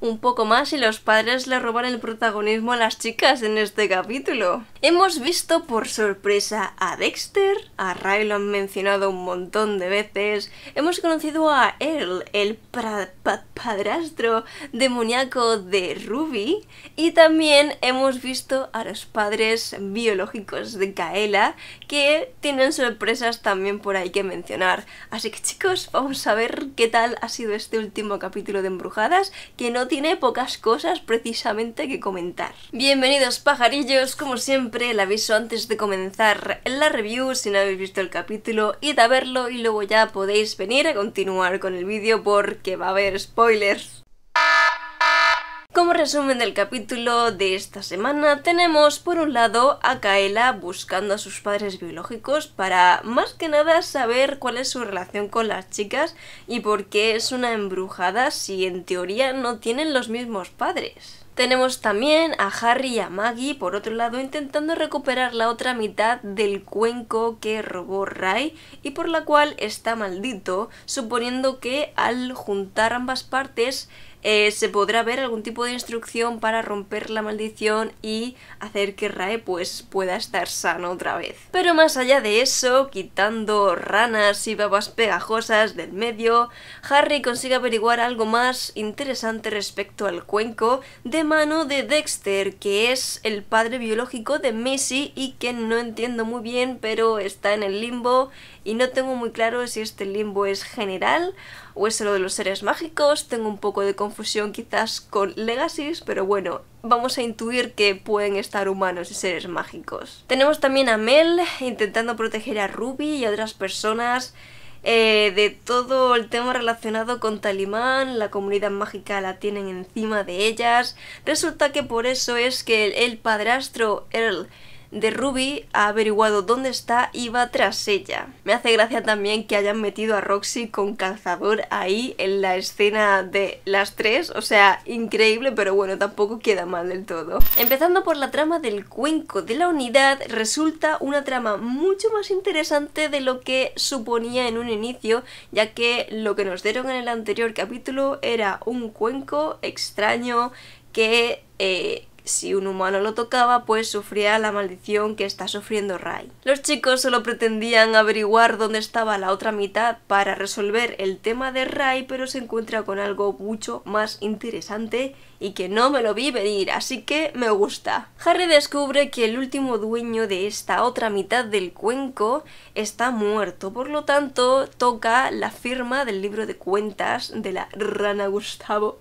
un poco más y los padres le roban el protagonismo a las chicas en este capítulo. Hemos visto por sorpresa a Dexter, a Ray lo han mencionado un montón de veces, hemos conocido a Earl, el padrastro demoníaco de Ruby, y también hemos visto a los padres biológicos de Kaela, que tienen sorpresas también por ahí que mencionar. Así que chicos, vamos a ver qué tal ha sido este último capítulo de Embrujadas, que no tiene pocas cosas precisamente que comentar. Bienvenidos pajarillos, como siempre el aviso antes de comenzar la review si no habéis visto el capítulo, id a verlo y luego ya podéis venir a continuar con el vídeo porque va a haber spoilers. Como resumen del capítulo de esta semana, tenemos por un lado a Kaela buscando a sus padres biológicos para más que nada saber cuál es su relación con las chicas y por qué es una embrujada si en teoría no tienen los mismos padres. Tenemos también a Harry y a Maggie, por otro lado, intentando recuperar la otra mitad del cuenco que robó Ray y por la cual está maldito, suponiendo que al juntar ambas partes eh, se podrá ver algún tipo de instrucción para romper la maldición y hacer que Rae pues pueda estar sano otra vez. Pero más allá de eso, quitando ranas y babas pegajosas del medio, Harry consigue averiguar algo más interesante respecto al cuenco de mano de Dexter, que es el padre biológico de Missy y que no entiendo muy bien, pero está en el limbo y no tengo muy claro si este limbo es general o es lo de los seres mágicos, tengo un poco de confusión quizás con Legacies, pero bueno, vamos a intuir que pueden estar humanos y seres mágicos. Tenemos también a Mel intentando proteger a Ruby y a otras personas eh, de todo el tema relacionado con Talimán, la comunidad mágica la tienen encima de ellas. Resulta que por eso es que el padrastro Earl de Ruby ha averiguado dónde está y va tras ella. Me hace gracia también que hayan metido a Roxy con calzador ahí en la escena de las tres, o sea, increíble, pero bueno, tampoco queda mal del todo. Empezando por la trama del cuenco de la unidad, resulta una trama mucho más interesante de lo que suponía en un inicio, ya que lo que nos dieron en el anterior capítulo era un cuenco extraño que eh, si un humano lo tocaba, pues sufría la maldición que está sufriendo Ray. Los chicos solo pretendían averiguar dónde estaba la otra mitad para resolver el tema de Ray, pero se encuentra con algo mucho más interesante y que no me lo vi venir, así que me gusta. Harry descubre que el último dueño de esta otra mitad del cuenco está muerto, por lo tanto toca la firma del libro de cuentas de la rana Gustavo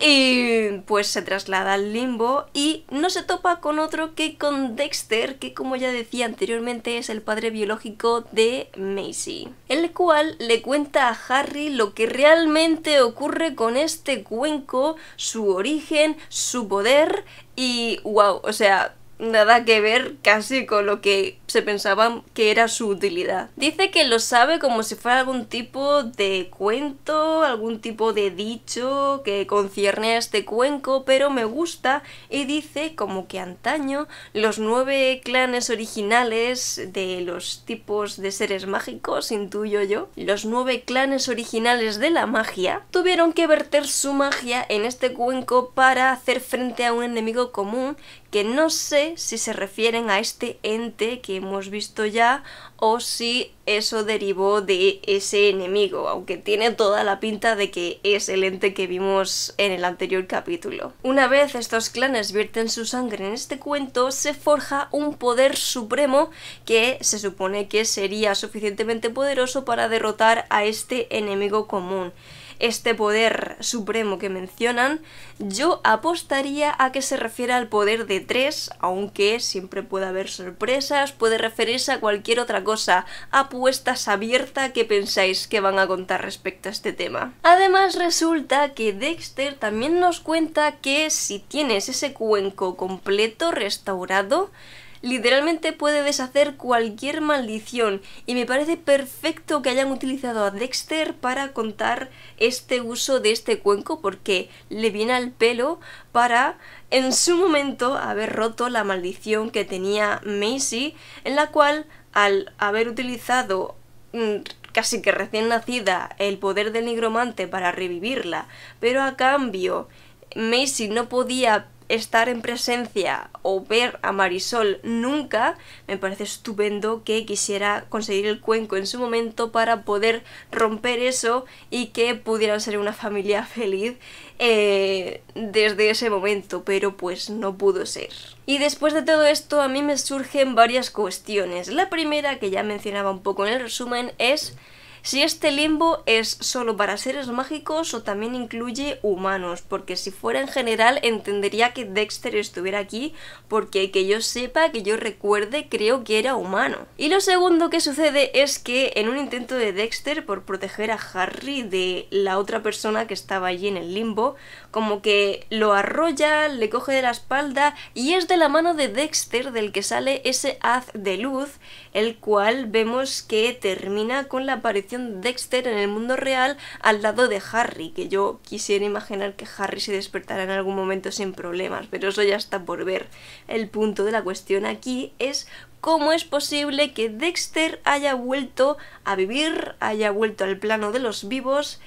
y pues se traslada al limbo y no se topa con otro que con Dexter, que como ya decía anteriormente es el padre biológico de Macy, el cual le cuenta a Harry lo que realmente ocurre con este cuenco, su origen origen, su poder y wow, o sea, nada que ver casi con lo que se pensaba que era su utilidad. Dice que lo sabe como si fuera algún tipo de cuento, algún tipo de dicho que concierne a este cuenco, pero me gusta y dice como que antaño los nueve clanes originales de los tipos de seres mágicos, intuyo yo, los nueve clanes originales de la magia tuvieron que verter su magia en este cuenco para hacer frente a un enemigo común que no sé si se refieren a este ente que hemos visto ya o si eso derivó de ese enemigo, aunque tiene toda la pinta de que es el ente que vimos en el anterior capítulo. Una vez estos clanes vierten su sangre en este cuento, se forja un poder supremo que se supone que sería suficientemente poderoso para derrotar a este enemigo común este poder supremo que mencionan, yo apostaría a que se refiere al poder de tres, aunque siempre puede haber sorpresas, puede referirse a cualquier otra cosa, apuestas abierta que pensáis que van a contar respecto a este tema. Además resulta que Dexter también nos cuenta que si tienes ese cuenco completo restaurado, literalmente puede deshacer cualquier maldición y me parece perfecto que hayan utilizado a Dexter para contar este uso de este cuenco porque le viene al pelo para en su momento haber roto la maldición que tenía Macy en la cual al haber utilizado mm, casi que recién nacida el poder del nigromante para revivirla pero a cambio Macy no podía estar en presencia o ver a Marisol nunca, me parece estupendo que quisiera conseguir el cuenco en su momento para poder romper eso y que pudieran ser una familia feliz eh, desde ese momento, pero pues no pudo ser. Y después de todo esto a mí me surgen varias cuestiones. La primera, que ya mencionaba un poco en el resumen, es si este limbo es solo para seres mágicos o también incluye humanos, porque si fuera en general entendería que Dexter estuviera aquí, porque que yo sepa, que yo recuerde, creo que era humano. Y lo segundo que sucede es que en un intento de Dexter por proteger a Harry de la otra persona que estaba allí en el limbo, como que lo arrolla, le coge de la espalda y es de la mano de Dexter del que sale ese haz de luz, el cual vemos que termina con la aparición Dexter en el mundo real al lado de Harry, que yo quisiera imaginar que Harry se despertara en algún momento sin problemas, pero eso ya está por ver. El punto de la cuestión aquí es cómo es posible que Dexter haya vuelto a vivir, haya vuelto al plano de los vivos,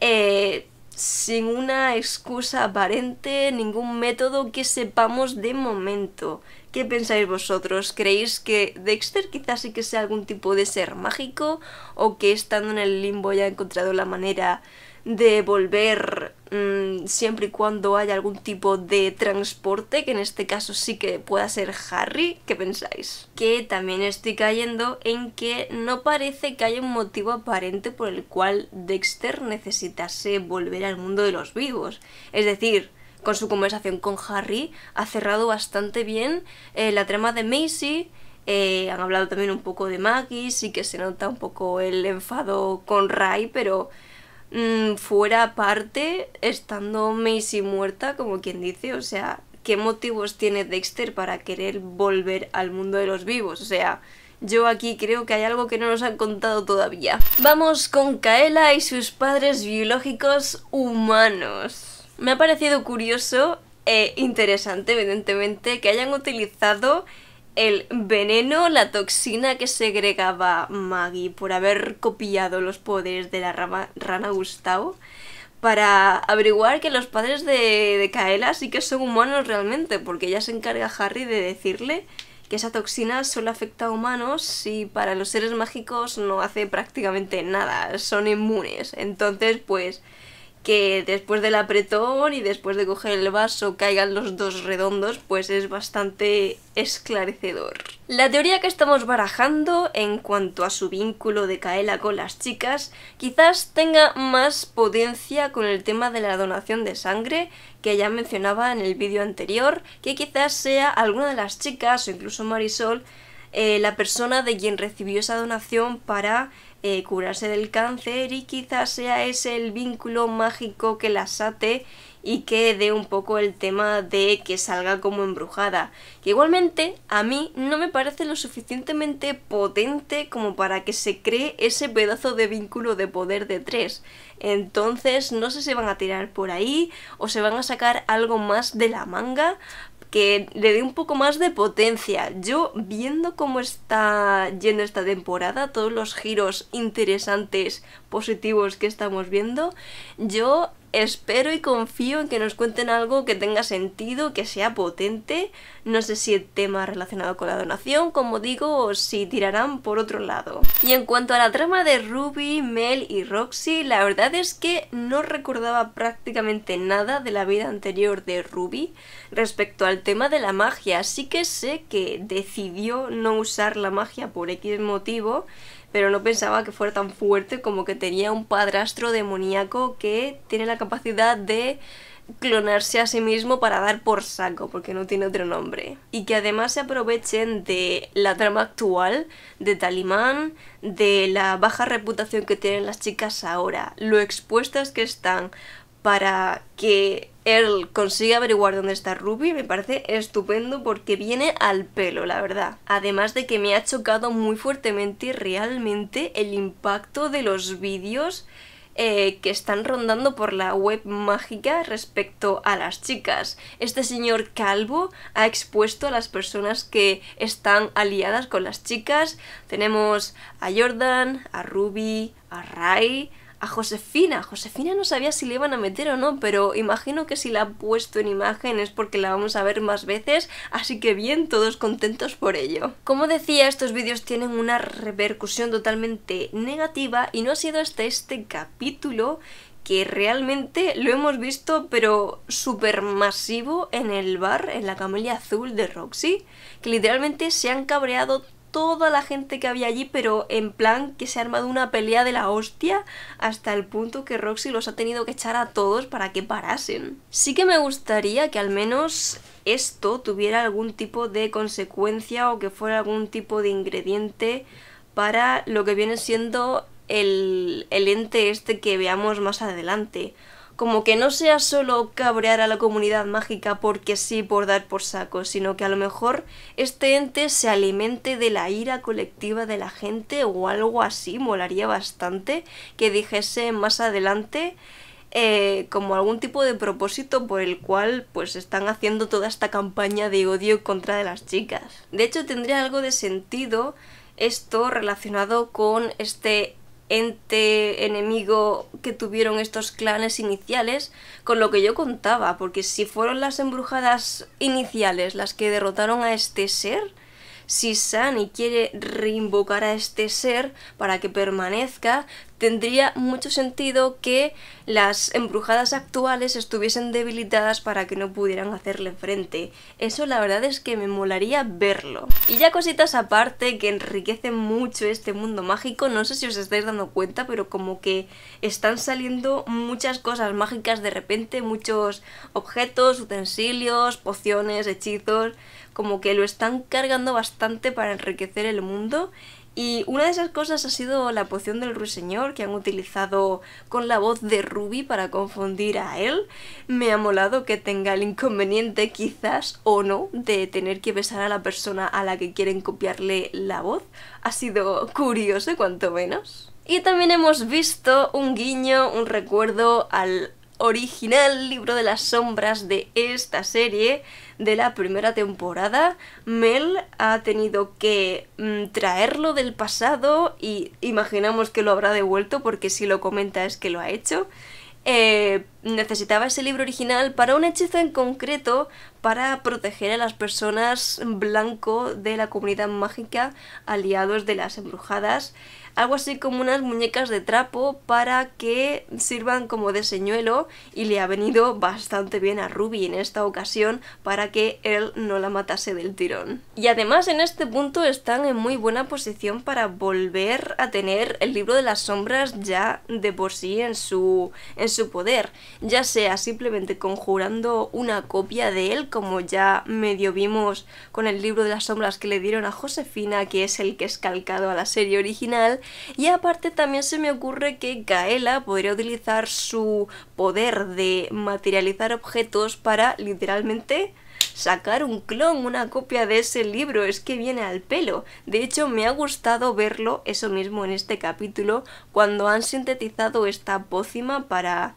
eh, sin una excusa aparente, ningún método que sepamos de momento. ¿Qué pensáis vosotros? ¿Creéis que Dexter quizás sí que sea algún tipo de ser mágico? ¿O que estando en el limbo ya ha encontrado la manera de volver mm, siempre y cuando haya algún tipo de transporte, que en este caso sí que pueda ser Harry, ¿qué pensáis? Que también estoy cayendo en que no parece que haya un motivo aparente por el cual Dexter necesitase volver al mundo de los vivos. Es decir, con su conversación con Harry ha cerrado bastante bien eh, la trama de Macy, eh, han hablado también un poco de Maggie, sí que se nota un poco el enfado con Ray, pero Mm, fuera parte, estando Maisy muerta, como quien dice, o sea, ¿qué motivos tiene Dexter para querer volver al mundo de los vivos? O sea, yo aquí creo que hay algo que no nos han contado todavía. Vamos con Kaela y sus padres biológicos humanos. Me ha parecido curioso e interesante, evidentemente, que hayan utilizado el veneno, la toxina que segregaba Maggie por haber copiado los poderes de la rana Gustavo para averiguar que los padres de, de Kaela sí que son humanos realmente, porque ella se encarga a Harry de decirle que esa toxina solo afecta a humanos y para los seres mágicos no hace prácticamente nada, son inmunes. Entonces, pues, que después del apretón y después de coger el vaso caigan los dos redondos, pues es bastante esclarecedor. La teoría que estamos barajando en cuanto a su vínculo de Kaela con las chicas quizás tenga más potencia con el tema de la donación de sangre que ya mencionaba en el vídeo anterior, que quizás sea alguna de las chicas o incluso Marisol eh, la persona de quien recibió esa donación para eh, curarse del cáncer y quizás sea ese el vínculo mágico que las ate y que dé un poco el tema de que salga como embrujada. Que igualmente a mí no me parece lo suficientemente potente como para que se cree ese pedazo de vínculo de poder de tres. Entonces no sé si van a tirar por ahí o se van a sacar algo más de la manga, que le dé un poco más de potencia. Yo, viendo cómo está yendo esta temporada, todos los giros interesantes, positivos que estamos viendo, yo espero y confío en que nos cuenten algo que tenga sentido, que sea potente. No sé si el tema relacionado con la donación, como digo, o si tirarán por otro lado. Y en cuanto a la trama de Ruby, Mel y Roxy, la verdad es que no recordaba prácticamente nada de la vida anterior de Ruby respecto al tema de la magia, así que sé que decidió no usar la magia por X motivo pero no pensaba que fuera tan fuerte como que tenía un padrastro demoníaco que tiene la capacidad de clonarse a sí mismo para dar por saco, porque no tiene otro nombre. Y que además se aprovechen de la trama actual, de Talimán, de la baja reputación que tienen las chicas ahora, lo expuestas que están, para que él consiga averiguar dónde está Ruby me parece estupendo porque viene al pelo, la verdad. Además de que me ha chocado muy fuertemente realmente el impacto de los vídeos eh, que están rondando por la web mágica respecto a las chicas. Este señor calvo ha expuesto a las personas que están aliadas con las chicas. Tenemos a Jordan, a Ruby, a Rai, a Josefina. Josefina no sabía si le iban a meter o no, pero imagino que si la ha puesto en imagen es porque la vamos a ver más veces, así que bien, todos contentos por ello. Como decía, estos vídeos tienen una repercusión totalmente negativa y no ha sido hasta este capítulo que realmente lo hemos visto pero súper masivo en el bar, en la camilla azul de Roxy, que literalmente se han cabreado toda la gente que había allí, pero en plan que se ha armado una pelea de la hostia hasta el punto que Roxy los ha tenido que echar a todos para que parasen. Sí que me gustaría que al menos esto tuviera algún tipo de consecuencia o que fuera algún tipo de ingrediente para lo que viene siendo el, el ente este que veamos más adelante como que no sea solo cabrear a la comunidad mágica porque sí por dar por saco, sino que a lo mejor este ente se alimente de la ira colectiva de la gente o algo así, molaría bastante que dijese más adelante eh, como algún tipo de propósito por el cual pues están haciendo toda esta campaña de odio contra de las chicas. De hecho tendría algo de sentido esto relacionado con este ente enemigo que tuvieron estos clanes iniciales con lo que yo contaba, porque si fueron las embrujadas iniciales las que derrotaron a este ser, si Sani quiere reinvocar a este ser para que permanezca, tendría mucho sentido que las embrujadas actuales estuviesen debilitadas para que no pudieran hacerle frente. Eso la verdad es que me molaría verlo. Y ya cositas aparte que enriquecen mucho este mundo mágico, no sé si os estáis dando cuenta, pero como que están saliendo muchas cosas mágicas de repente, muchos objetos, utensilios, pociones, hechizos como que lo están cargando bastante para enriquecer el mundo y una de esas cosas ha sido la poción del ruiseñor que han utilizado con la voz de Ruby para confundir a él. Me ha molado que tenga el inconveniente quizás o no de tener que besar a la persona a la que quieren copiarle la voz. Ha sido curioso cuanto menos. Y también hemos visto un guiño, un recuerdo al original libro de las sombras de esta serie de la primera temporada, Mel ha tenido que mm, traerlo del pasado y imaginamos que lo habrá devuelto porque si lo comenta es que lo ha hecho. Eh, necesitaba ese libro original para un hechizo en concreto para proteger a las personas blanco de la comunidad mágica aliados de las embrujadas. Algo así como unas muñecas de trapo para que sirvan como de señuelo y le ha venido bastante bien a Ruby en esta ocasión para que él no la matase del tirón. Y además en este punto están en muy buena posición para volver a tener el libro de las sombras ya de por sí en su, en su poder, ya sea simplemente conjurando una copia de él como ya medio vimos con el libro de las sombras que le dieron a Josefina, que es el que es calcado a la serie original, y aparte también se me ocurre que Gaela podría utilizar su poder de materializar objetos para literalmente sacar un clon, una copia de ese libro, es que viene al pelo. De hecho, me ha gustado verlo eso mismo en este capítulo, cuando han sintetizado esta pócima para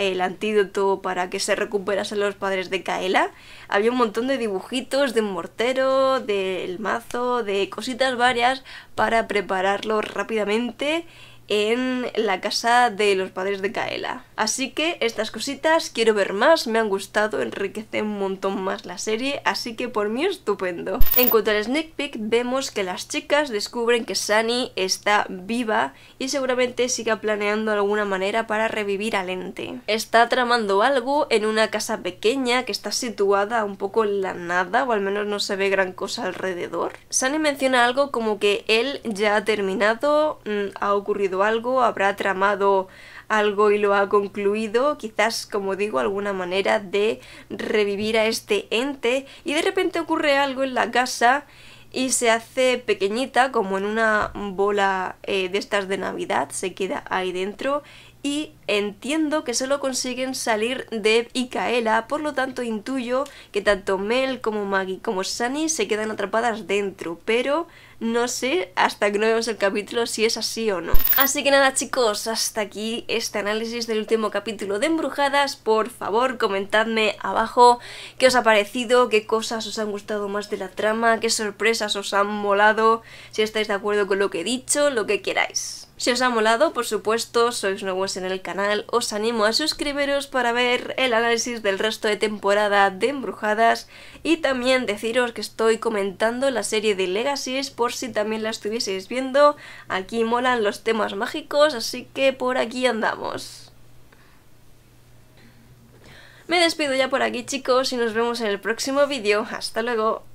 el antídoto para que se recuperasen los padres de Kaela. Había un montón de dibujitos de un mortero, del mazo, de cositas varias para prepararlo rápidamente en la casa de los padres de Kaela. Así que estas cositas quiero ver más, me han gustado, enriquece un montón más la serie, así que por mí estupendo. En cuanto al sneak peek, vemos que las chicas descubren que Sunny está viva y seguramente siga planeando alguna manera para revivir al ente. Está tramando algo en una casa pequeña que está situada un poco en la nada, o al menos no se ve gran cosa alrededor. Sunny menciona algo como que él ya ha terminado, mm, ha ocurrido algo, habrá tramado algo y lo ha concluido, quizás, como digo, alguna manera de revivir a este ente y de repente ocurre algo en la casa y se hace pequeñita como en una bola eh, de estas de Navidad, se queda ahí dentro y entiendo que solo consiguen salir Deb y Kaela, por lo tanto intuyo que tanto Mel como Maggie como Sunny se quedan atrapadas dentro, pero no sé hasta que no vemos el capítulo si es así o no. Así que nada chicos, hasta aquí este análisis del último capítulo de Embrujadas. Por favor, comentadme abajo qué os ha parecido, qué cosas os han gustado más de la trama, qué sorpresas os han molado, si estáis de acuerdo con lo que he dicho, lo que queráis. Si os ha molado, por supuesto, sois nuevos en el canal, os animo a suscribiros para ver el análisis del resto de temporada de Embrujadas y también deciros que estoy comentando la serie de Legacies por si también la estuvieseis viendo. Aquí molan los temas mágicos, así que por aquí andamos. Me despido ya por aquí chicos y nos vemos en el próximo vídeo. ¡Hasta luego!